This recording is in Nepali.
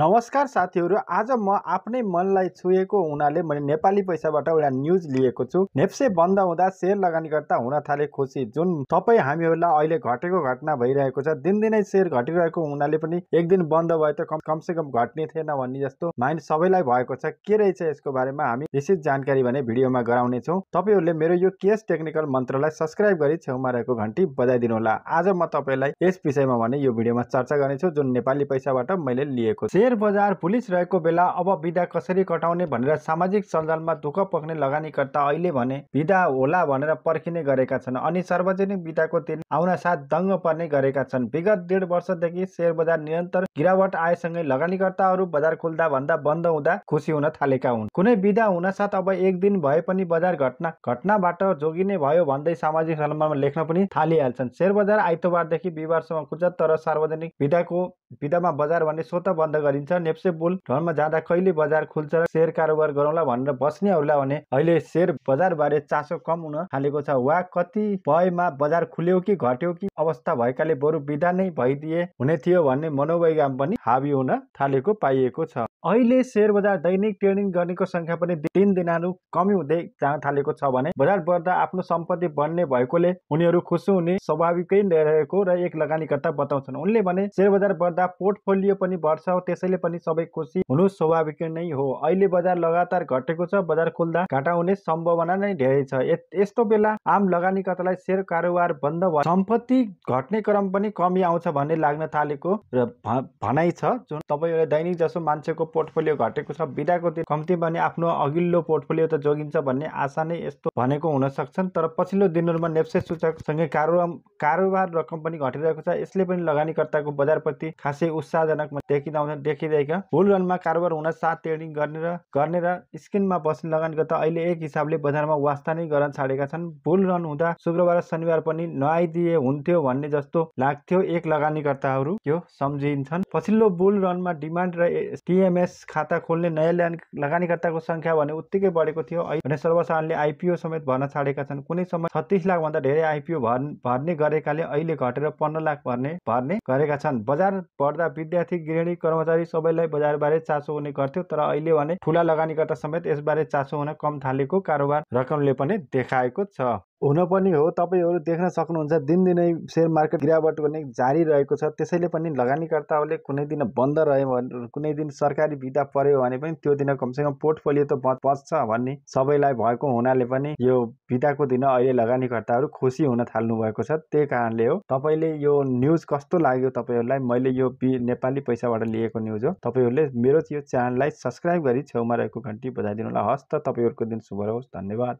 नमस्कार साथीहरू आज म आफ्नै मनलाई छुएको हुनाले मैले नेपाली पैसाबाट एउटा न्युज लिएको छु नेप्से बन्द हुँदा सेयर लगानीकर्ता हुन थाले खुसी जुन तपाईँ हामीहरूलाई अहिले घटेको घटना भइरहेको छ दिनदिनै सेयर घटिरहेको हुनाले पनि एक दिन बन्द भयो त कमसे कम घट्ने थिएन भन्ने जस्तो माइन्ड सबैलाई भएको छ के रहेछ यसको बारेमा हामी विशेष जानकारी भने भिडियोमा गराउनेछौँ तपाईँहरूले मेरो यो केस टेक्निकल मन्त्रलाई सब्सक्राइब गरी छेउमा रहेको घन्टी होला आज म तपाईँलाई यस विषयमा भने यो भिडियोमा चर्चा गर्नेछु जुन नेपाली पैसाबाट मैले लिएको छु शेयर बजार पुलिस रहेको बेला अब विदा कसरी कटाउने भनेर सामाजिक सञ्जालमा दुःख पक्ने लगानीकर्ता अहिले भने विदा होला भनेर पर्खिने गरेका छन् अनि सार्वजनिक विदाको दिन आउन साथ दङ्ग पर्ने गरेका छन् विगत डेढ वर्षदेखि शेयर बजार निरन्तर गिरावट आएसँगै लगानीकर्ताहरू बजार खुल्दा भन्दा बन्द हुँदा खुसी हुन थालेका हुन् कुनै विदा हुन साथ अब एक दिन भए पनि बजार घटना घटनाबाट जोगिने भयो भन्दै सामाजिक सञ्जालमा लेख्न पनि थालिहाल्छन् शेयर बजार आइतबारदेखि बिहिबारसम्म कुज तर सार्वजनिक विदाको विदामा बजार भने स्वत बन्द गरिन्छ नेप्से पुल ढलमा जाँदा कहिले बजार खुल्छ र सेयर कारोबार गरौँला भनेर बस्नेहरूलाई भने अहिले सेयर बारे चासो कम हुन थालेको छ वा कति भएमा बजार खुल्यो कि घट्यो कि अवस्था भएकाले बरु विदा नै भइदिए हुने थियो भन्ने मनोवैज्ञान पनि हाबी हुन थालेको पाइएको छ अहिले सेयर बजार दैनिक ट्रेडिङ गर्नेको संख्या पनि दिन दिनानु कमी हुँदै जान थालेको छ भने बजार बढ्दा आफ्नो सम्पत्ति बढ्ने भएकोले उनीहरू खुसी हुने स्वाभाविकै रहेको र एक लगानीकर्ता बताउँछन् उनले भने सेयर बजार बढ्दा पोर्टफोलियो पनि बढ्छ त्यसैले पनि सबै खुसी हुनु स्वाभाविक नै हो अहिले बजार लगातार घटेको छ बजार खुल्दा घाटा हुने सम्भावना नै धेरै छ यस्तो बेला आम लगानीकर्तालाई सेयर कारोबार बन्द भयो सम्पत्ति घट्ने क्रम पनि कमी आउँछ भन्ने लाग्न थालेको र भनाइ छ जुन तपाईँहरूले दैनिक जसो मान्छेको पोर्टफोलियो घटेको छ बिदाको दिन कम्ती भने आफ्नो अघिल्लो पोर्टफोलियो त जोगिन्छ भन्ने आशा नै यस्तो भनेको हुन सक्छन् तर पछिल्लो दिनहरूमा नेप्से सूचकसँगै कारो कारोबार रकम पनि घटिरहेको छ यसले पनि लगानीकर्ताको बजारप्रति खासै उत्साहजनक देखिँदा देखिरहेका फुल रनमा कारोबार हुन साथ ट्रेडिङ गर्ने र गर्ने र स्किनमा बस्ने लगानीको त अहिले एक हिसाबले बजारमा वास्ता नै गर्न छाडेका छन् फुल रन हुँदा शुक्रबार शनिबार पनि नआइदिए हुन्थ्यो भन्ने जस्तो लाग्थ्यो एक लगानीकर्ताहरू यो सम्झिन्छन् पछिल्लो बुल रनमा डिमान्ड र टिएमएस खाता खोल्ने नयाँ लगानीकर्ताको संख्या भने उत्तिकै बढेको थियो भने सर्वसाधारणले आइपिओ समेत भर्न छाडेका छन् कुनै समय छत्तिस भन्दा धेरै आइपिओ भर्ने गरेकाले अहिले घटेर पन्ध्र लाख भर्ने भर्ने गरेका छन् बजार बढ्दा विद्यार्थी गृहिणी कर्मचारी कर्मचारी सबैलाई बजारबारे चासो हुने गर्थ्यो तर अहिले भने ठुला लगानीकर्ता समेत यसबारे चासो हुन कम थालेको कारोबार रकमले पनि देखाएको छ हुन पनि हो तपाईँहरू देख्न सक्नुहुन्छ दिनदिनै सेयर मार्केट गिरावट गर्ने जारी रहेको छ त्यसैले पनि लगानीकर्ताहरूले कुनै दिन बन्द रह्यो भने कुनै दिन सरकारी बिदा पर्यो भने पनि त्यो दिन कमसेकम पोर्टफोलियो त बच्छ भन्ने सबैलाई भएको हुनाले पनि यो बिदाको दिन अहिले लगानीकर्ताहरू खुसी हुन थाल्नु भएको छ त्यही कारणले हो तपाईँले यो न्युज कस्तो लाग्यो तपाईँहरूलाई मैले यो नेपाली पैसाबाट लिएको न्युज हो तपाईँहरूले मेरो यो च्यानललाई सब्सक्राइब गरी छेउमा रहेको घन्टी बजाइदिनु होला हस् त तपाईँहरूको दिन शुभ रहोस् धन्यवाद